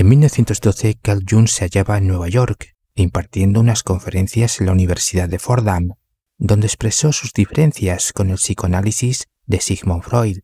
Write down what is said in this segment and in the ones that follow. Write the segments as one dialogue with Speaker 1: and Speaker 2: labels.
Speaker 1: En 1912, Carl Jung se hallaba en Nueva York, impartiendo unas conferencias en la Universidad de Fordham, donde expresó sus diferencias con el psicoanálisis de Sigmund Freud,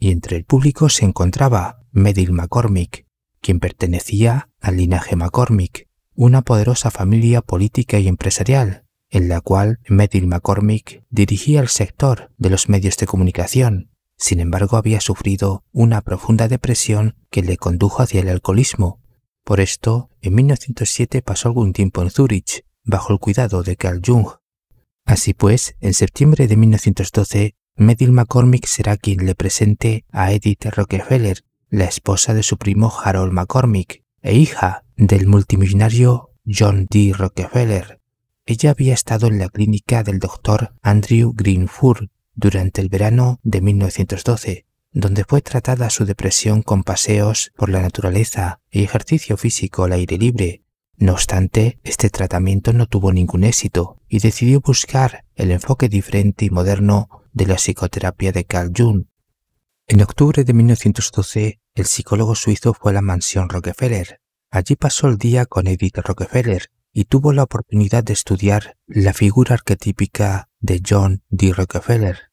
Speaker 1: y entre el público se encontraba Medill McCormick, quien pertenecía al linaje McCormick, una poderosa familia política y empresarial, en la cual Medill McCormick dirigía el sector de los medios de comunicación, sin embargo, había sufrido una profunda depresión que le condujo hacia el alcoholismo. Por esto, en 1907 pasó algún tiempo en Zurich, bajo el cuidado de Carl Jung. Así pues, en septiembre de 1912, Medill McCormick será quien le presente a Edith Rockefeller, la esposa de su primo Harold McCormick e hija del multimillonario John D. Rockefeller. Ella había estado en la clínica del doctor Andrew Greenford durante el verano de 1912, donde fue tratada su depresión con paseos por la naturaleza y ejercicio físico al aire libre. No obstante, este tratamiento no tuvo ningún éxito y decidió buscar el enfoque diferente y moderno de la psicoterapia de Carl Jung. En octubre de 1912, el psicólogo suizo fue a la mansión Rockefeller. Allí pasó el día con Edith Rockefeller, y tuvo la oportunidad de estudiar la figura arquetípica de John D. Rockefeller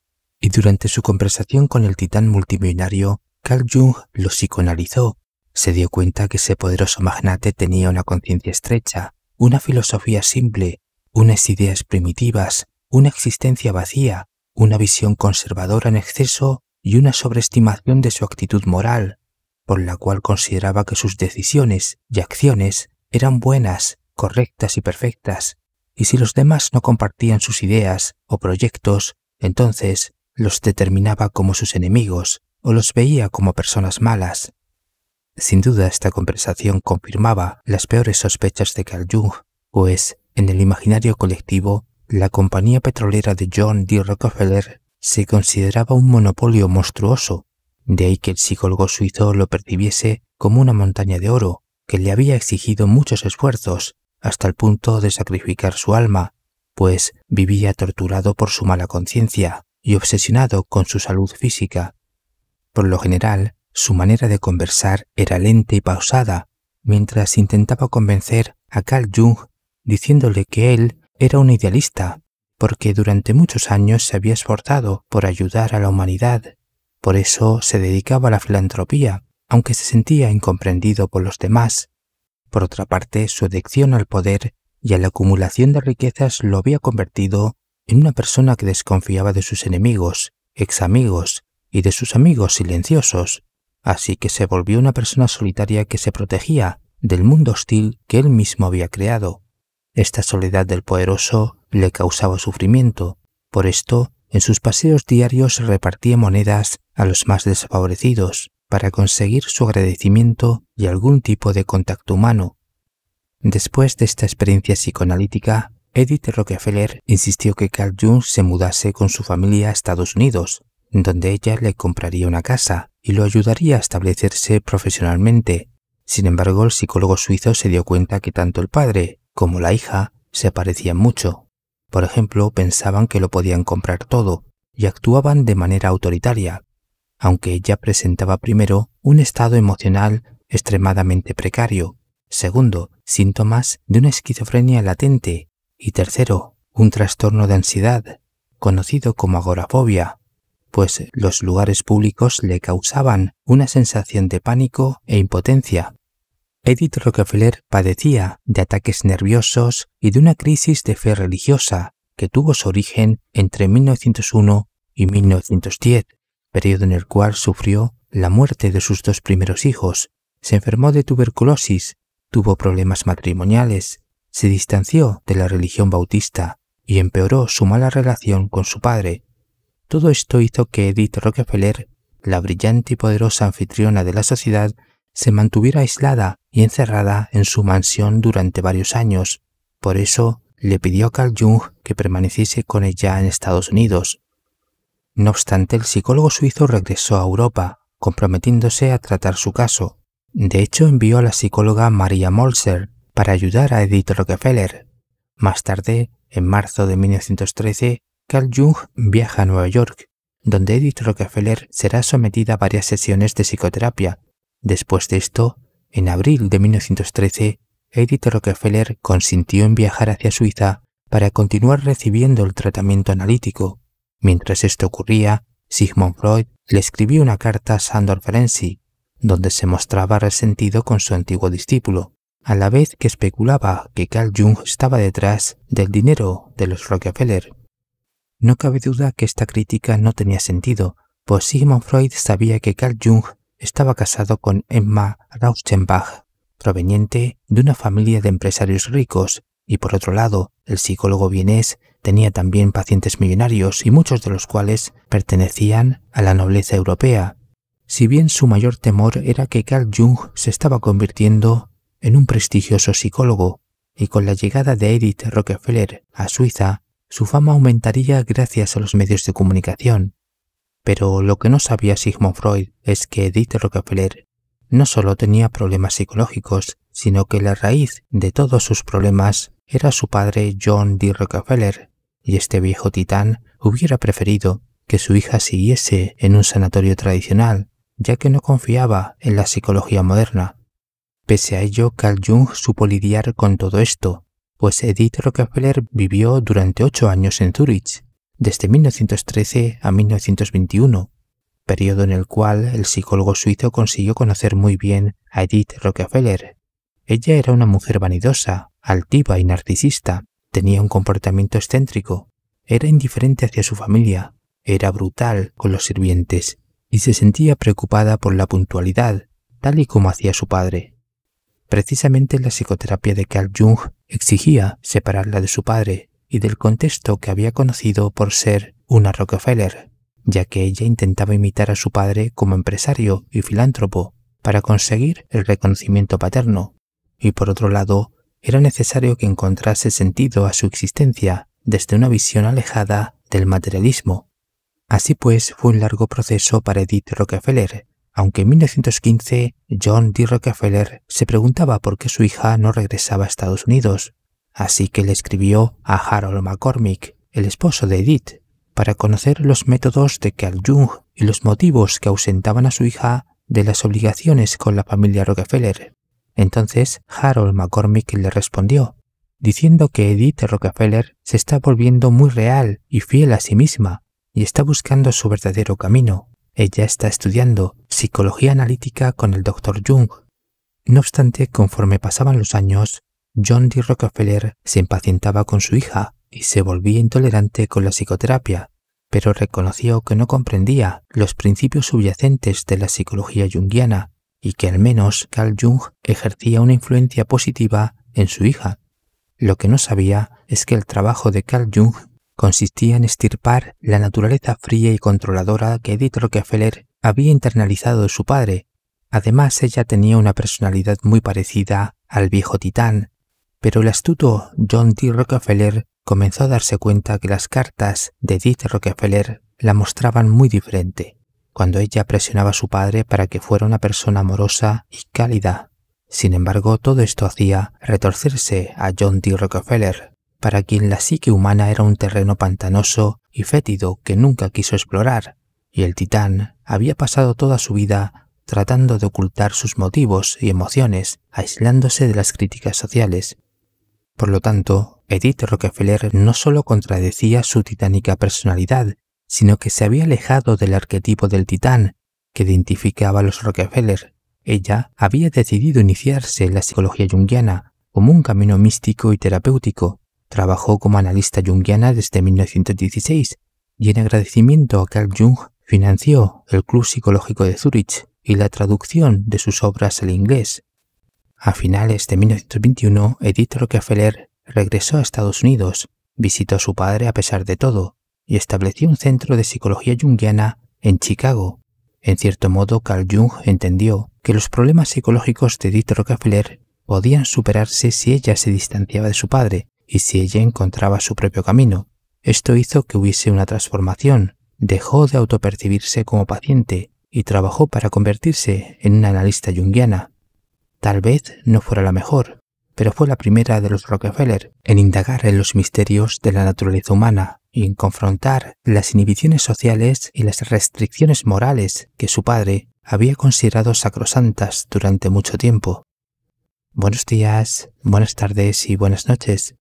Speaker 1: y durante su conversación con el titán multimillonario, Carl Jung lo psicoanalizó. Se dio cuenta que ese poderoso magnate tenía una conciencia estrecha, una filosofía simple, unas ideas primitivas, una existencia vacía, una visión conservadora en exceso y una sobreestimación de su actitud moral, por la cual consideraba que sus decisiones y acciones eran buenas, correctas y perfectas, y si los demás no compartían sus ideas o proyectos, entonces los determinaba como sus enemigos o los veía como personas malas. Sin duda esta conversación confirmaba las peores sospechas de Carl Jung, pues en el imaginario colectivo la compañía petrolera de John D. Rockefeller se consideraba un monopolio monstruoso, de ahí que el psicólogo suizo lo percibiese como una montaña de oro que le había exigido muchos esfuerzos hasta el punto de sacrificar su alma, pues vivía torturado por su mala conciencia y obsesionado con su salud física. Por lo general, su manera de conversar era lenta y pausada, mientras intentaba convencer a Carl Jung diciéndole que él era un idealista, porque durante muchos años se había esforzado por ayudar a la humanidad. Por eso se dedicaba a la filantropía, aunque se sentía incomprendido por los demás. Por otra parte, su adicción al poder y a la acumulación de riquezas lo había convertido en una persona que desconfiaba de sus enemigos, ex amigos y de sus amigos silenciosos, así que se volvió una persona solitaria que se protegía del mundo hostil que él mismo había creado. Esta soledad del poderoso le causaba sufrimiento, por esto en sus paseos diarios repartía monedas a los más desfavorecidos para conseguir su agradecimiento y algún tipo de contacto humano. Después de esta experiencia psicoanalítica, Edith Rockefeller insistió que Carl Jung se mudase con su familia a Estados Unidos, donde ella le compraría una casa y lo ayudaría a establecerse profesionalmente. Sin embargo, el psicólogo suizo se dio cuenta que tanto el padre como la hija se parecían mucho. Por ejemplo, pensaban que lo podían comprar todo y actuaban de manera autoritaria, aunque ella presentaba primero un estado emocional extremadamente precario, segundo, síntomas de una esquizofrenia latente y tercero, un trastorno de ansiedad, conocido como agorafobia, pues los lugares públicos le causaban una sensación de pánico e impotencia. Edith Rockefeller padecía de ataques nerviosos y de una crisis de fe religiosa que tuvo su origen entre 1901 y 1910, periodo en el cual sufrió la muerte de sus dos primeros hijos, se enfermó de tuberculosis, tuvo problemas matrimoniales, se distanció de la religión bautista y empeoró su mala relación con su padre. Todo esto hizo que Edith Rockefeller, la brillante y poderosa anfitriona de la sociedad, se mantuviera aislada y encerrada en su mansión durante varios años. Por eso le pidió a Carl Jung que permaneciese con ella en Estados Unidos. No obstante, el psicólogo suizo regresó a Europa, comprometiéndose a tratar su caso. De hecho, envió a la psicóloga Maria Molzer, para ayudar a Edith Rockefeller. Más tarde, en marzo de 1913, Carl Jung viaja a Nueva York, donde Edith Rockefeller será sometida a varias sesiones de psicoterapia. Después de esto, en abril de 1913, Edith Rockefeller consintió en viajar hacia Suiza para continuar recibiendo el tratamiento analítico. Mientras esto ocurría, Sigmund Freud le escribió una carta a Sandor Ferenczi, donde se mostraba resentido con su antiguo discípulo a la vez que especulaba que Carl Jung estaba detrás del dinero de los Rockefeller. No cabe duda que esta crítica no tenía sentido, pues Sigmund Freud sabía que Carl Jung estaba casado con Emma Rauschenbach, proveniente de una familia de empresarios ricos, y por otro lado, el psicólogo vienés tenía también pacientes millonarios y muchos de los cuales pertenecían a la nobleza europea. Si bien su mayor temor era que Carl Jung se estaba convirtiendo en un prestigioso psicólogo, y con la llegada de Edith Rockefeller a Suiza, su fama aumentaría gracias a los medios de comunicación. Pero lo que no sabía Sigmund Freud es que Edith Rockefeller no solo tenía problemas psicológicos, sino que la raíz de todos sus problemas era su padre John D. Rockefeller, y este viejo titán hubiera preferido que su hija siguiese en un sanatorio tradicional, ya que no confiaba en la psicología moderna. Pese a ello, Carl Jung supo lidiar con todo esto, pues Edith Rockefeller vivió durante ocho años en Zurich, desde 1913 a 1921, periodo en el cual el psicólogo suizo consiguió conocer muy bien a Edith Rockefeller. Ella era una mujer vanidosa, altiva y narcisista, tenía un comportamiento excéntrico, era indiferente hacia su familia, era brutal con los sirvientes y se sentía preocupada por la puntualidad, tal y como hacía su padre. Precisamente la psicoterapia de Carl Jung exigía separarla de su padre y del contexto que había conocido por ser una Rockefeller, ya que ella intentaba imitar a su padre como empresario y filántropo para conseguir el reconocimiento paterno, y por otro lado, era necesario que encontrase sentido a su existencia desde una visión alejada del materialismo. Así pues, fue un largo proceso para Edith Rockefeller, aunque en 1915 John D. Rockefeller se preguntaba por qué su hija no regresaba a Estados Unidos, así que le escribió a Harold McCormick, el esposo de Edith, para conocer los métodos de Carl Jung y los motivos que ausentaban a su hija de las obligaciones con la familia Rockefeller. Entonces Harold McCormick le respondió, diciendo que Edith Rockefeller se está volviendo muy real y fiel a sí misma y está buscando su verdadero camino. Ella está estudiando psicología analítica con el Dr. Jung. No obstante, conforme pasaban los años, John D. Rockefeller se impacientaba con su hija y se volvía intolerante con la psicoterapia, pero reconoció que no comprendía los principios subyacentes de la psicología junguiana y que al menos Carl Jung ejercía una influencia positiva en su hija. Lo que no sabía es que el trabajo de Carl Jung consistía en estirpar la naturaleza fría y controladora que Edith Rockefeller había internalizado de su padre. Además, ella tenía una personalidad muy parecida al viejo titán, pero el astuto John D. Rockefeller comenzó a darse cuenta que las cartas de Edith Rockefeller la mostraban muy diferente, cuando ella presionaba a su padre para que fuera una persona amorosa y cálida. Sin embargo, todo esto hacía retorcerse a John D. Rockefeller, para quien la psique humana era un terreno pantanoso y fétido que nunca quiso explorar, y el titán había pasado toda su vida tratando de ocultar sus motivos y emociones, aislándose de las críticas sociales. Por lo tanto, Edith Rockefeller no solo contradecía su titánica personalidad, sino que se había alejado del arquetipo del titán que identificaba a los Rockefeller. Ella había decidido iniciarse en la psicología junguiana como un camino místico y terapéutico Trabajó como analista junguiana desde 1916 y en agradecimiento a Carl Jung financió el Club Psicológico de Zurich y la traducción de sus obras al inglés. A finales de 1921, Edith Rockefeller regresó a Estados Unidos, visitó a su padre a pesar de todo y estableció un centro de psicología junguiana en Chicago. En cierto modo, Carl Jung entendió que los problemas psicológicos de Edith Rockefeller podían superarse si ella se distanciaba de su padre y si ella encontraba su propio camino. Esto hizo que hubiese una transformación, dejó de autopercibirse como paciente y trabajó para convertirse en una analista junguiana. Tal vez no fuera la mejor, pero fue la primera de los Rockefeller en indagar en los misterios de la naturaleza humana y en confrontar las inhibiciones sociales y las restricciones morales que su padre había considerado sacrosantas durante mucho tiempo. Buenos días, buenas tardes y buenas noches.